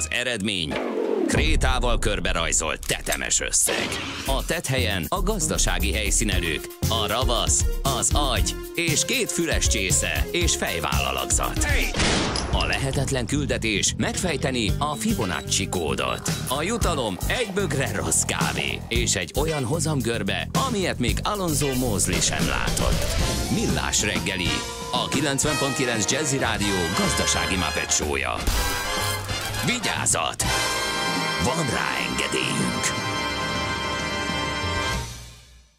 Az eredmény krétával körberajzolt tetemes összeg. A tethelyen a gazdasági helyszínelők, a ravasz, az agy és két füles csésze és fejvállalakzat. A lehetetlen küldetés megfejteni a Fibonacci kódot. A jutalom egy bögre rossz kávé és egy olyan hozamgörbe, amilyet még Alonso Mózli sem látott. Millás reggeli, a 90.9 Jazzy Rádió gazdasági mapetsója. Vigyázat! Van rá engedélyünk!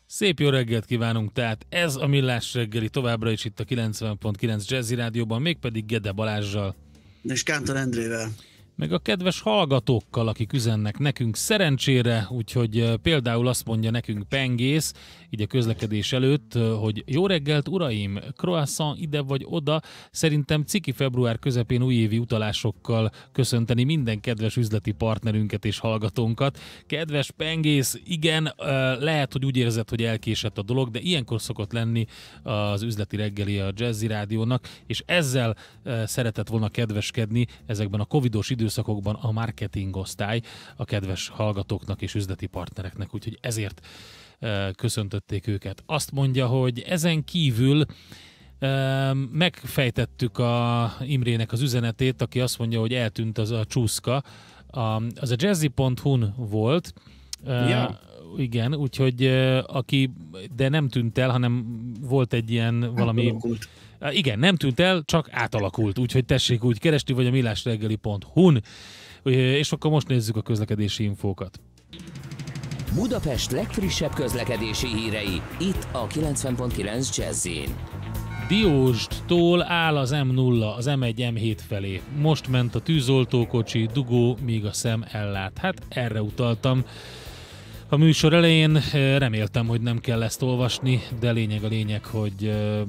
Szép jó reggelt kívánunk, tehát ez a Millás reggeli továbbra is itt a 90.9 Jazzy Rádióban, mégpedig Gede Balázsjal. És Kántor Endrével meg a kedves hallgatókkal, akik üzennek nekünk szerencsére, úgyhogy például azt mondja nekünk Pengész, így a közlekedés előtt, hogy jó reggelt, uraim, croissant ide vagy oda, szerintem ciki február közepén újévi utalásokkal köszönteni minden kedves üzleti partnerünket és hallgatónkat. Kedves Pengész, igen, lehet, hogy úgy érzed, hogy elkésett a dolog, de ilyenkor szokott lenni az üzleti reggeli a Jazzy Rádiónak, és ezzel szeretett volna kedveskedni ezekben a covidos időszakban, időszakokban a marketing osztály a kedves hallgatóknak és üzleti partnereknek, úgyhogy ezért köszöntötték őket. Azt mondja, hogy ezen kívül megfejtettük a Imrének az üzenetét, aki azt mondja, hogy eltűnt az a csúszka. az a jazzy.hu-n volt, ja igen, úgyhogy aki, de nem tűnt el, hanem volt egy ilyen valami... Átalakult. Igen, nem tűnt el, csak átalakult, úgyhogy tessék úgy keresni, vagy a millásreggeli.hu-n, és akkor most nézzük a közlekedési infókat. Budapest legfrissebb közlekedési hírei, itt a 90.9 jazz Diósdtól áll az M0, az M1, M7 felé. Most ment a tűzoltókocsi, dugó, míg a szem ellát. Hát erre utaltam a műsor elején. Eh, reméltem, hogy nem kell ezt olvasni, de lényeg a lényeg, hogy eh,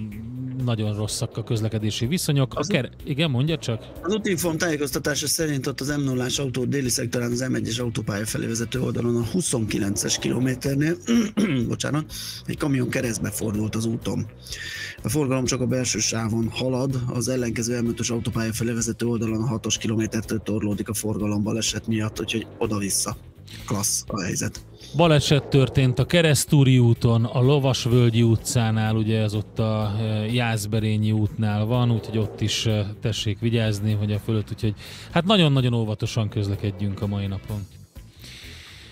nagyon rosszak a közlekedési viszonyok. Az, Ker- igen, mondja csak. Az útinform tájékoztatása szerint ott az m 0 autó déli szektorán az M1-es autópálya felé vezető oldalon a 29-es kilométernél, bocsánat, egy kamion keresztbe fordult az úton. A forgalom csak a belső sávon halad, az ellenkező m 5 autópálya felé vezető oldalon a 6-os kilométertől torlódik a forgalom baleset miatt, úgyhogy oda-vissza klassz a helyzet. Baleset történt a Keresztúri úton, a Lovasvölgyi utcánál, ugye ez ott a e, Jászberényi útnál van, úgyhogy ott is e, tessék vigyázni, hogy a fölött, úgyhogy hát nagyon-nagyon óvatosan közlekedjünk a mai napon.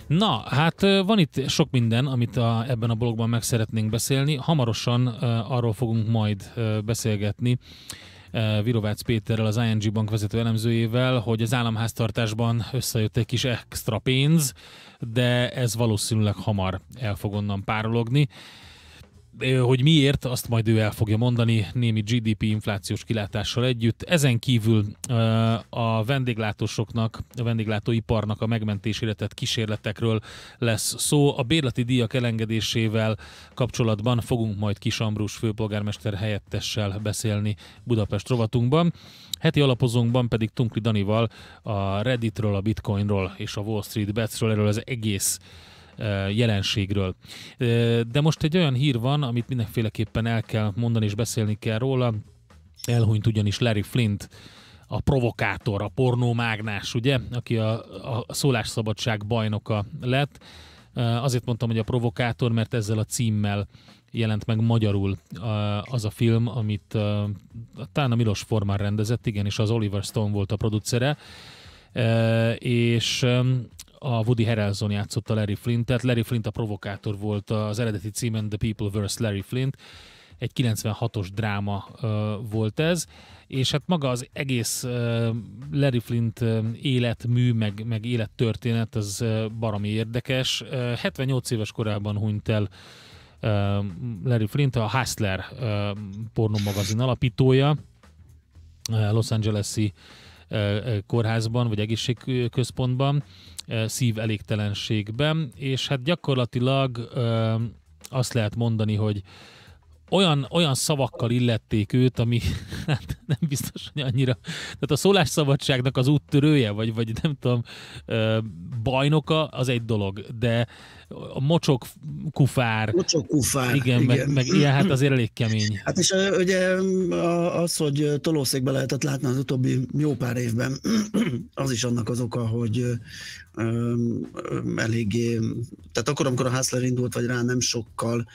Na, hát e, van itt sok minden, amit a, ebben a blogban meg szeretnénk beszélni. Hamarosan arról fogunk majd beszélgetni, Eh, Virovácz Péterrel, az ING bank vezető elemzőjével, hogy az államháztartásban összejött egy kis extra pénz, de ez valószínűleg hamar el fog onnan párologni hogy miért, azt majd ő el fogja mondani némi GDP inflációs kilátással együtt. Ezen kívül a vendéglátósoknak, a vendéglátóiparnak a megmentésére tett kísérletekről lesz szó. A bérleti díjak elengedésével kapcsolatban fogunk majd Kis Ambrus főpolgármester helyettessel beszélni Budapest rovatunkban. Heti alapozónkban pedig Tunkli Danival a Redditről, a Bitcoinról és a Wall Street Betsről, erről az egész jelenségről. De most egy olyan hír van, amit mindenféleképpen el kell mondani és beszélni kell róla. Elhunyt ugyanis Larry Flint, a provokátor, a pornómágnás, ugye, aki a, a szólásszabadság bajnoka lett. Azért mondtam, hogy a provokátor, mert ezzel a címmel jelent meg magyarul az a film, amit talán a Milos Formán rendezett, igen, és az Oliver Stone volt a producere, és a Woody Harrelson játszotta Larry Flintet. Larry Flint a provokátor volt az eredeti címen The People vs. Larry Flint. Egy 96-os dráma uh, volt ez, és hát maga az egész uh, Larry Flint uh, életmű, meg, meg élettörténet, az uh, barami érdekes. Uh, 78 éves korában hunyt el uh, Larry Flint, a Hustler uh, pornomagazin alapítója, uh, Los Angeles-i uh, kórházban vagy egészségközpontban, szív elégtelenségben, és hát gyakorlatilag azt lehet mondani, hogy olyan, olyan szavakkal illették őt, ami hát nem biztos, hogy annyira... Tehát a szólásszabadságnak az úttörője, vagy, vagy nem tudom, bajnoka, az egy dolog, de a mocsok kufár. Mocsok kufár. Igen, igen. Meg, meg ilyen, hát azért elég kemény. Hát és ugye az, hogy tolószékbe lehetett látni az utóbbi jó pár évben, az is annak az oka, hogy eléggé, tehát akkor, amikor a Hassler indult, vagy rá nem sokkal,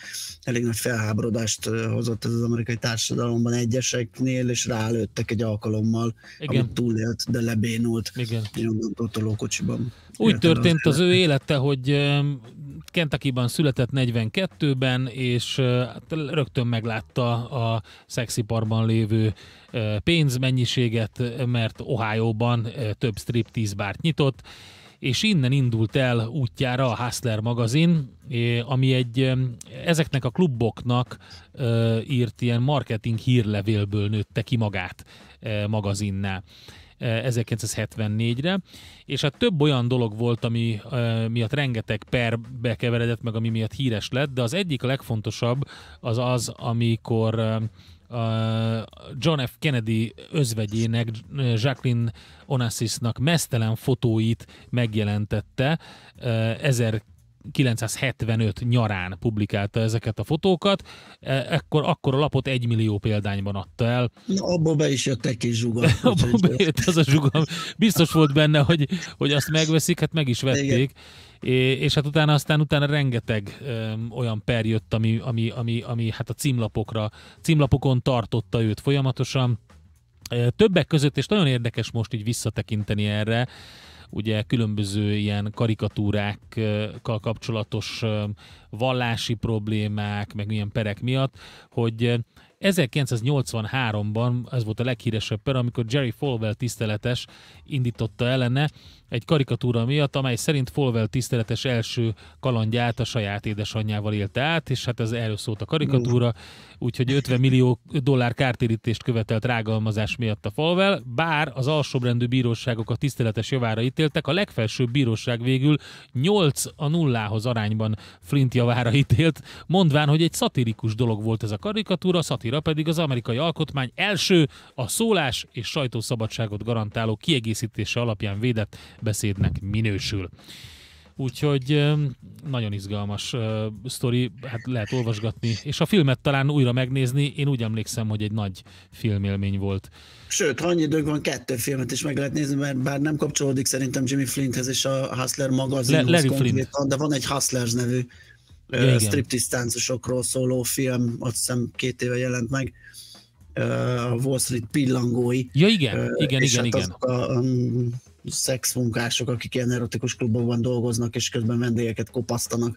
elég nagy felháborodást hozott ez az amerikai társadalomban egyeseknél, és rálőttek egy alkalommal, Igen. amit túlélt, de lebénult. Igen. Én tolókocsiban. Úgy történt az ő élete, hogy Kentucky-ban született 42-ben, és hát rögtön meglátta a szexiparban lévő pénzmennyiséget, mert Ohio-ban több strip bárt nyitott, és innen indult el útjára a Hustler magazin, ami egy ezeknek a kluboknak írt ilyen marketing hírlevélből nőtte ki magát magazinná. 1974-re, eh, és hát több olyan dolog volt, ami eh, miatt rengeteg per bekeveredett, meg ami miatt híres lett, de az egyik a legfontosabb az az, amikor eh, John F. Kennedy özvegyének, Jacqueline Onassisnak mesztelen fotóit megjelentette 1900 1975 nyarán publikálta ezeket a fotókat, e, ekkor, akkor a lapot egy millió példányban adta el. Na, abba be is jött egy kis zsugam. abba bejött ez a zsugam. Biztos volt benne, hogy, hogy azt megveszik, hát meg is vették. Igen. É, és hát utána aztán utána rengeteg öm, olyan per jött, ami, ami, ami, ami hát a címlapokra, címlapokon tartotta őt folyamatosan Többek között, és nagyon érdekes most így visszatekinteni erre, ugye különböző ilyen karikatúrákkal kapcsolatos vallási problémák, meg milyen perek miatt, hogy 1983-ban ez volt a leghíresebb per, amikor Jerry Falwell tiszteletes indította ellene, egy karikatúra miatt, amely szerint Folwell tiszteletes első kalandját a saját édesanyjával élte át, és hát ez erről szólt a karikatúra, úgyhogy 50 millió dollár kártérítést követelt rágalmazás miatt a Folwell, bár az alsóbrendű bíróságok a tiszteletes javára ítéltek, a legfelsőbb bíróság végül 8 a nullához arányban Flint javára ítélt, mondván, hogy egy szatirikus dolog volt ez a karikatúra, a szatira pedig az amerikai alkotmány első a szólás és sajtószabadságot garantáló kiegészítése alapján védett beszédnek minősül. Úgyhogy nagyon izgalmas uh, sztori, hát lehet olvasgatni, és a filmet talán újra megnézni, én úgy emlékszem, hogy egy nagy filmélmény volt. Sőt, ha annyi időnk van, kettő filmet is meg lehet nézni, mert bár nem kapcsolódik szerintem Jimmy Flinthez és a Hustler magazinhoz Le- konkrétan, de van egy Hustlers nevű ja, striptease táncosokról szóló film, azt hiszem két éve jelent meg, a Wall Street pillangói. Ja igen, igen, és igen, hát igen. a, um, szexmunkások, akik ilyen erotikus klubokban dolgoznak, és közben vendégeket kopasztanak.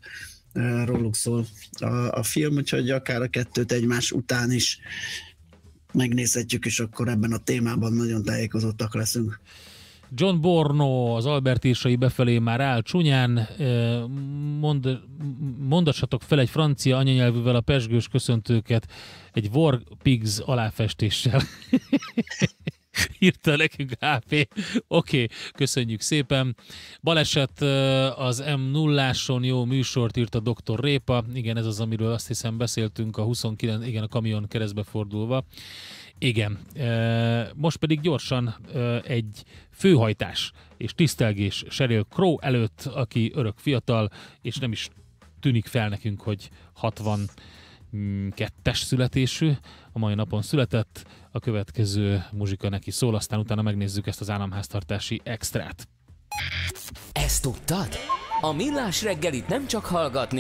Eh, róluk szól a, a film, úgyhogy akár a kettőt egymás után is megnézhetjük, és akkor ebben a témában nagyon tájékozottak leszünk. John Borno az írsai befelé már áll csúnyán, eh, mond, mondassatok fel egy francia anyanyelvűvel a pesgős köszöntőket egy War Pigs aláfestéssel. írta nekünk HP. Oké, okay, köszönjük szépen. Baleset az m 0 jó műsort írt a Dr. Répa. Igen, ez az, amiről azt hiszem beszéltünk a 29, igen, a kamion keresztbe fordulva. Igen. Most pedig gyorsan egy főhajtás és tisztelgés Sheryl Crow előtt, aki örök fiatal, és nem is tűnik fel nekünk, hogy 60 Mm, kettes születésű, a mai napon született, a következő muzsika neki szól, aztán utána megnézzük ezt az államháztartási extrát. Ezt tudtad? A Millás reggelit nem csak hallgatni,